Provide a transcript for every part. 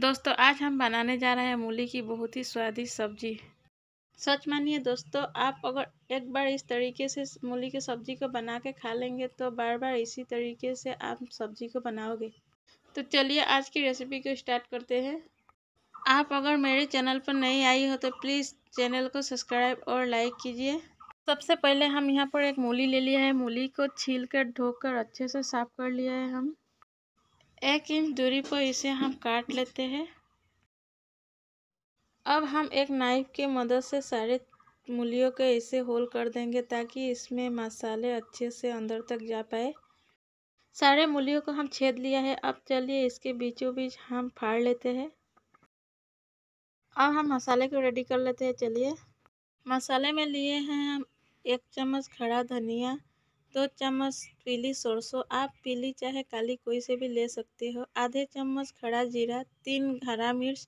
दोस्तों आज हम बनाने जा रहे हैं मूली की बहुत ही स्वादिष्ट सब्जी सच मानिए दोस्तों आप अगर एक बार इस तरीके से मूली की सब्जी को बना के खा लेंगे तो बार बार इसी तरीके से आप सब्जी को बनाओगे तो चलिए आज की रेसिपी को स्टार्ट करते हैं आप अगर मेरे चैनल पर नहीं आई हो तो प्लीज़ चैनल को सब्सक्राइब और लाइक कीजिए सबसे पहले हम यहाँ पर एक मूली ले लिया है मूली को छील कर धोकर अच्छे से साफ कर लिया है हम एक इंच दूरी पर इसे हम काट लेते हैं अब हम एक नाइफ के मदद से सारे मूलियों के इसे होल कर देंगे ताकि इसमें मसाले अच्छे से अंदर तक जा पाए सारे मूलियों को हम छेद लिया है अब चलिए इसके बीचों बीच हम फाड़ लेते हैं अब हम मसाले को रेडी कर लेते हैं चलिए मसाले में लिए हैं हम एक चम्मच खड़ा धनिया दो तो चम्मच पीली सरसों आप पीली चाहे काली कोई से भी ले सकते हो आधे चम्मच खड़ा जीरा तीन हरा मिर्च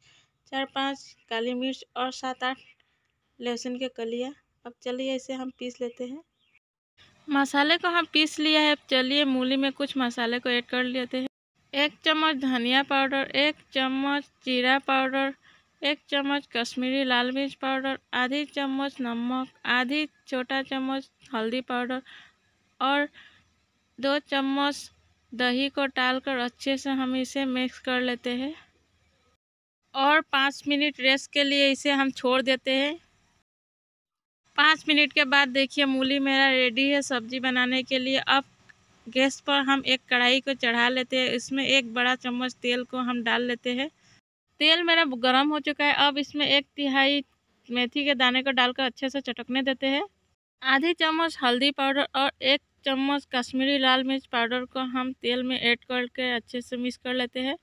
चार पांच काली मिर्च और सात आठ लहसुन के कलिया अब चलिए इसे हम पीस लेते हैं मसाले को हम पीस लिया है अब चलिए मूली में कुछ मसाले को ऐड कर लेते हैं एक चम्मच धनिया पाउडर एक चम्मच जीरा पाउडर एक चम्मच कश्मीरी लाल मिर्च पाउडर आधी चम्मच नमक आधी छोटा चम्मच हल्दी पाउडर और दो चम्मच दही को डालकर अच्छे से हम इसे मिक्स कर लेते हैं और पाँच मिनट रेस्ट के लिए इसे हम छोड़ देते हैं पाँच मिनट के बाद देखिए मूली मेरा रेडी है सब्जी बनाने के लिए अब गैस पर हम एक कढ़ाई को चढ़ा लेते हैं इसमें एक बड़ा चम्मच तेल को हम डाल लेते हैं तेल मेरा गर्म हो चुका है अब इसमें एक तिहाई मेथी के दाने को डालकर अच्छे से चटकने देते हैं आधी चम्मच हल्दी पाउडर और एक चम्मच कश्मीरी लाल मिर्च पाउडर को हम तेल में ऐड करके अच्छे से मिक्स कर लेते हैं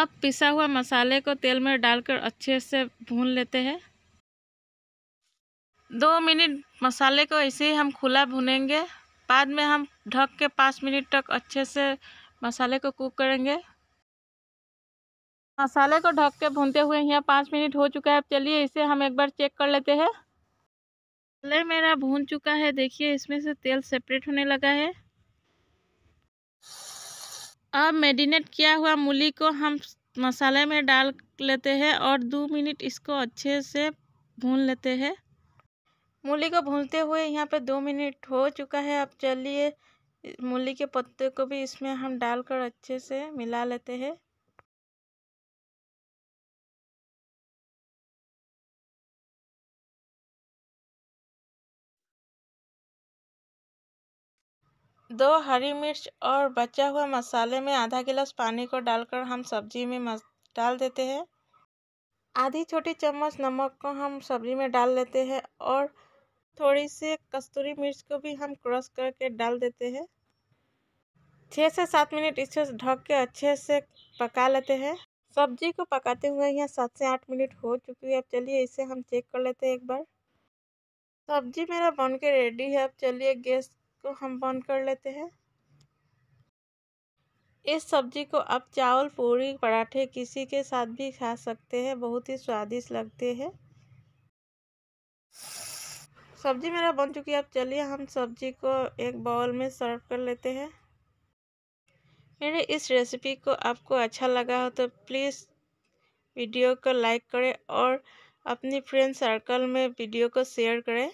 अब पिसा हुआ मसाले को तेल में डालकर अच्छे से भून लेते हैं दो मिनट मसाले को ऐसे ही हम खुला भुनेंगे बाद में हम ढक के पाँच मिनट तक अच्छे से मसाले को कुक करेंगे मसाले को ढक के भूनते हुए यहाँ पाँच मिनट हो चुका है अब चलिए इसे हम एक बार चेक कर लेते हैं तले मेरा भून चुका है देखिए इसमें से तेल सेपरेट होने लगा है अब मेरीनेट किया हुआ मूली को हम मसाले में डाल लेते हैं और दो मिनट इसको अच्छे से भून लेते हैं मूली को भूनते हुए यहाँ पे दो मिनट हो चुका है अब चलिए मूली के पत्ते को भी इसमें हम डालकर अच्छे से मिला लेते हैं दो हरी मिर्च और बचा हुआ मसाले में आधा गिलास पानी को डालकर हम सब्जी में मस डाल देते हैं आधी छोटी चम्मच नमक को हम सब्जी में डाल लेते हैं और थोड़ी सी कस्तूरी मिर्च को भी हम क्रश करके डाल देते हैं छः से सात मिनट इसे ढक के अच्छे से पका लेते हैं सब्जी को पकाते हुए यहाँ सात से आठ मिनट हो चुकी है अब चलिए इसे हम चेक कर लेते हैं एक बार सब्जी मेरा बन के रेडी है अब चलिए गैस को हम बंद कर लेते हैं इस सब्जी को आप चावल पूरी पराठे किसी के साथ भी खा सकते हैं बहुत ही स्वादिष्ट लगते हैं सब्जी मेरा बन चुकी है अब चलिए हम सब्जी को एक बाउल में सर्व कर लेते हैं मेरे इस रेसिपी को आपको अच्छा लगा हो तो प्लीज़ वीडियो को लाइक करें और अपनी फ्रेंड सर्कल में वीडियो को शेयर करें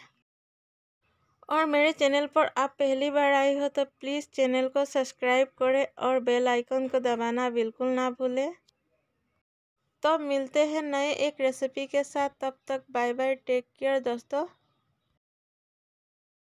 और मेरे चैनल पर आप पहली बार आई हो तो प्लीज़ चैनल को सब्सक्राइब करें और बेल आइकन को दबाना बिल्कुल ना भूलें तो मिलते हैं नए एक रेसिपी के साथ तब तक बाय बाय टेक केयर दोस्तों